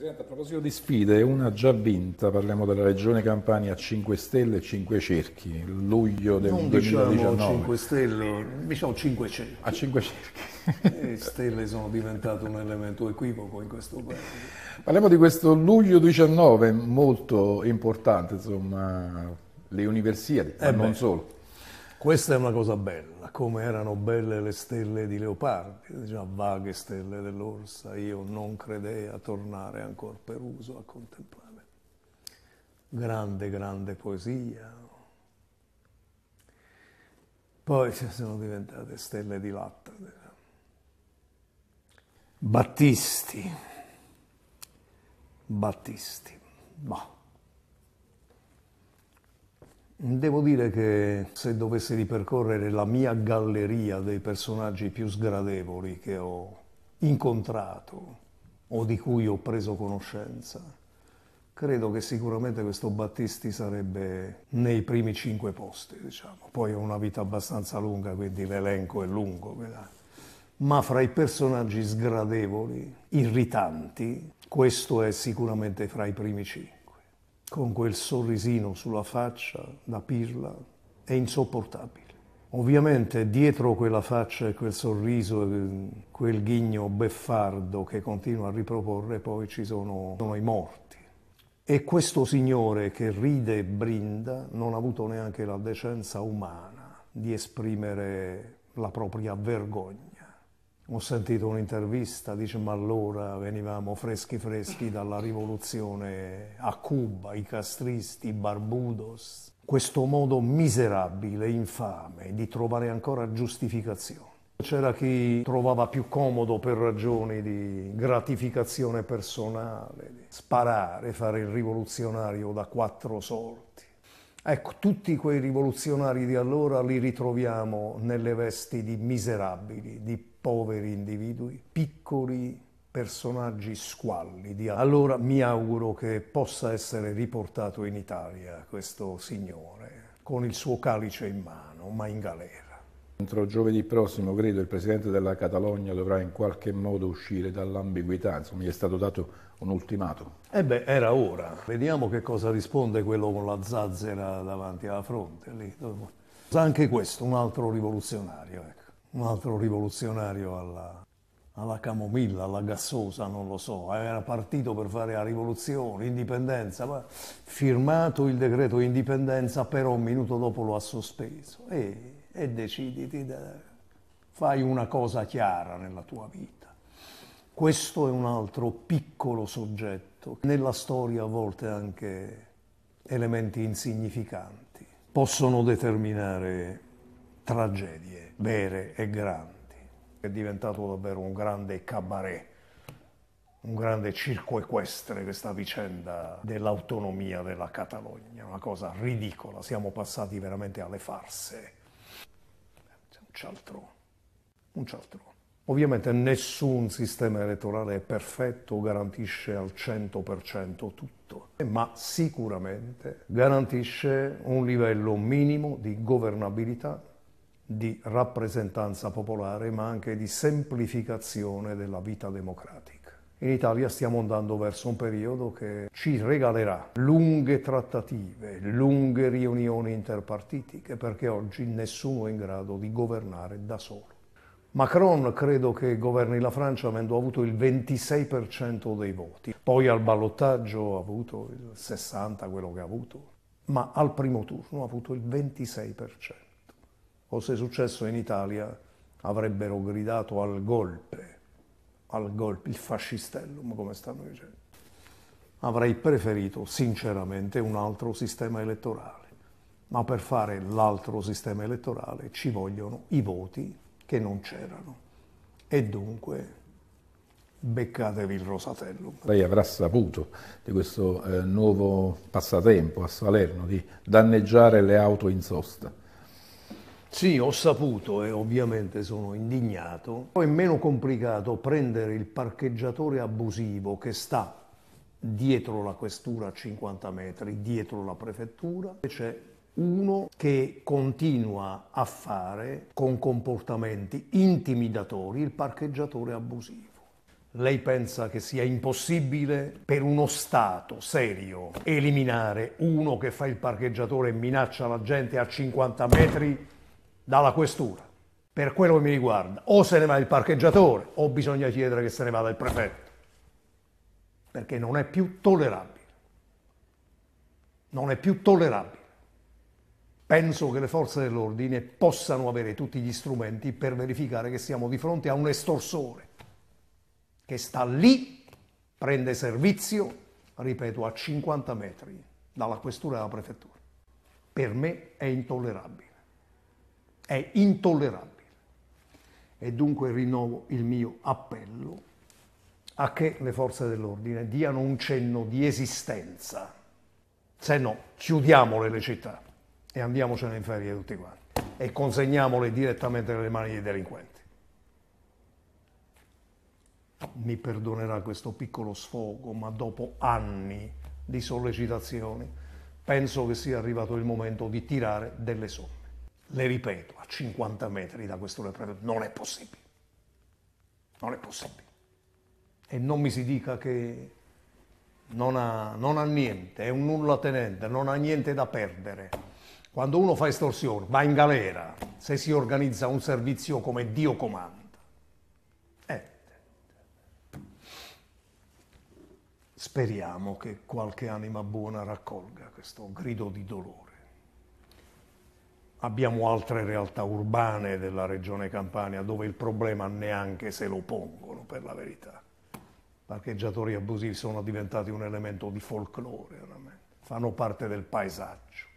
Presidente, a proposito di sfide, una già vinta, parliamo della Regione Campania 5 Stelle e 5 Cerchi, luglio del non 2019. Diciamo 5 Stelle, diciamo 5 Cerchi. A ah, 5 Cerchi. Le eh, stelle sono diventate un elemento equivoco in questo paese. Parliamo di questo luglio 19, molto importante, insomma, le università, eh non solo. Questa è una cosa bella, come erano belle le stelle di Leopardi, già vaghe stelle dell'Orsa, io non credei a tornare ancora per uso a contemplare. Grande, grande poesia. Poi sono diventate stelle di latta. Diciamo. Battisti, Battisti, boh. Devo dire che se dovessi ripercorrere la mia galleria dei personaggi più sgradevoli che ho incontrato o di cui ho preso conoscenza, credo che sicuramente questo Battisti sarebbe nei primi cinque posti, diciamo. Poi ho una vita abbastanza lunga, quindi l'elenco è lungo. Ma fra i personaggi sgradevoli, irritanti, questo è sicuramente fra i primi cinque con quel sorrisino sulla faccia da pirla è insopportabile. Ovviamente dietro quella faccia e quel sorriso, e eh, quel ghigno beffardo che continua a riproporre, poi ci sono, sono i morti. E questo signore che ride e brinda non ha avuto neanche la decenza umana di esprimere la propria vergogna ho sentito un'intervista, dice ma allora venivamo freschi freschi dalla rivoluzione a Cuba, i castristi, i barbudos. Questo modo miserabile, infame, di trovare ancora giustificazione. C'era chi trovava più comodo per ragioni di gratificazione personale, di sparare, fare il rivoluzionario da quattro sorti. Ecco, tutti quei rivoluzionari di allora li ritroviamo nelle vesti di miserabili, di poveri individui, piccoli personaggi squallidi. Allora mi auguro che possa essere riportato in Italia questo signore con il suo calice in mano, ma in galera. Entro giovedì prossimo, credo, il Presidente della Catalogna dovrà in qualche modo uscire dall'ambiguità, insomma gli è stato dato un ultimatum. E eh beh, era ora. Vediamo che cosa risponde quello con la zazzera davanti alla fronte. Lì. Anche questo, un altro rivoluzionario, ecco. un altro rivoluzionario alla, alla camomilla, alla gassosa, non lo so, era partito per fare la rivoluzione, indipendenza, ma firmato il decreto indipendenza, però un minuto dopo lo ha sospeso. E e deciditi, da, fai una cosa chiara nella tua vita. Questo è un altro piccolo soggetto, nella storia a volte anche elementi insignificanti, possono determinare tragedie vere e grandi. È diventato davvero un grande cabaret, un grande circo equestre questa vicenda dell'autonomia della Catalogna, una cosa ridicola, siamo passati veramente alle farse cialtrone. Un cialtrone. Ovviamente nessun sistema elettorale è perfetto o garantisce al 100% tutto, ma sicuramente garantisce un livello minimo di governabilità, di rappresentanza popolare, ma anche di semplificazione della vita democratica in Italia stiamo andando verso un periodo che ci regalerà lunghe trattative, lunghe riunioni interpartitiche, perché oggi nessuno è in grado di governare da solo. Macron credo che governi la Francia avendo avuto il 26% dei voti, poi al ballottaggio ha avuto il 60% quello che ha avuto, ma al primo turno ha avuto il 26%. se Fosse successo in Italia avrebbero gridato al golpe al golpe, il fascistellum, come stanno dicendo. Avrei preferito sinceramente un altro sistema elettorale, ma per fare l'altro sistema elettorale ci vogliono i voti che non c'erano. E dunque beccatevi il Rosatello. Lei avrà saputo di questo eh, nuovo passatempo a Salerno di danneggiare le auto in sosta. Sì, ho saputo e ovviamente sono indignato. Poi è meno complicato prendere il parcheggiatore abusivo che sta dietro la questura a 50 metri, dietro la prefettura, e c'è uno che continua a fare con comportamenti intimidatori il parcheggiatore abusivo. Lei pensa che sia impossibile per uno Stato serio eliminare uno che fa il parcheggiatore e minaccia la gente a 50 metri dalla questura. Per quello che mi riguarda, o se ne va il parcheggiatore o bisogna chiedere che se ne vada il prefetto, perché non è più tollerabile. Non è più tollerabile. Penso che le forze dell'ordine possano avere tutti gli strumenti per verificare che siamo di fronte a un estorsore che sta lì, prende servizio, ripeto, a 50 metri dalla questura e dalla prefettura. Per me è intollerabile è intollerabile. E dunque rinnovo il mio appello a che le forze dell'ordine diano un cenno di esistenza. Se no, chiudiamole le città e andiamocene in ferie tutti quanti e consegniamole direttamente nelle mani dei delinquenti. Mi perdonerà questo piccolo sfogo, ma dopo anni di sollecitazioni penso che sia arrivato il momento di tirare delle somme le ripeto, a 50 metri da questo non è possibile. Non è possibile. E non mi si dica che non ha, non ha niente, è un nulla tenente, non ha niente da perdere. Quando uno fa estorsione va in galera se si organizza un servizio come Dio comanda. Eh. Speriamo che qualche anima buona raccolga questo grido di dolore abbiamo altre realtà urbane della regione Campania dove il problema neanche se lo pongono, per la verità. Parcheggiatori abusivi sono diventati un elemento di folklore, veramente. fanno parte del paesaggio.